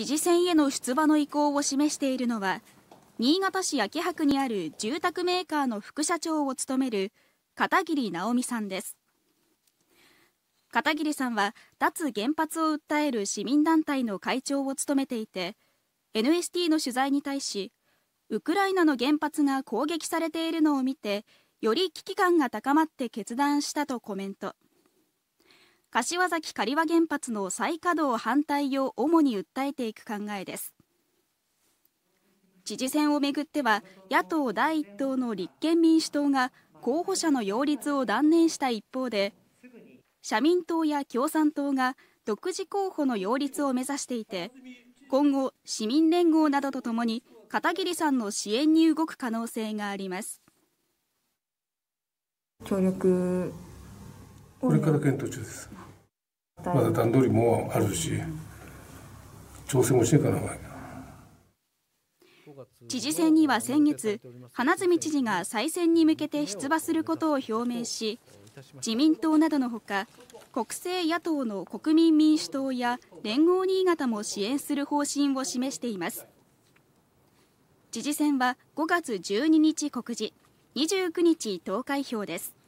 知事選への出馬の意向を示しているのは、新潟市秋葉区にある住宅メーカーの副社長を務める片桐直美さんです。片桐さんは脱原発を訴える市民団体の会長を務めていて NST の取材に対しウクライナの原発が攻撃されているのを見てより危機感が高まって決断したとコメント。柏崎刈羽原発の再稼働反対を主に訴えていく考えです知事選をめぐっては野党第1党の立憲民主党が候補者の擁立を断念した一方で社民党や共産党が独自候補の擁立を目指していて今後市民連合などとともに片桐さんの支援に動く可能性があります協力これから検討中ですまだ段取りもあるし調整もしていかなき知事選には先月花角知事が再選に向けて出馬することを表明し自民党などのほか国政野党の国民民主党や連合新潟も支援する方針を示しています知事選は5月12日告示29日投開票です